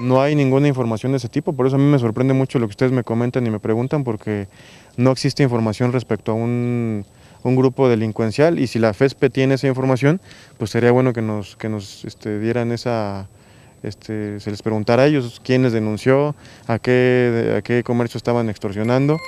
No hay ninguna información de ese tipo, por eso a mí me sorprende mucho lo que ustedes me comentan y me preguntan, porque no existe información respecto a un, grupo delincuencial y si la FESPE tiene esa información, pues sería bueno que nos, que nos este, dieran esa... Este, se les preguntara a ellos quiénes denunció, a qué, a qué comercio estaban extorsionando.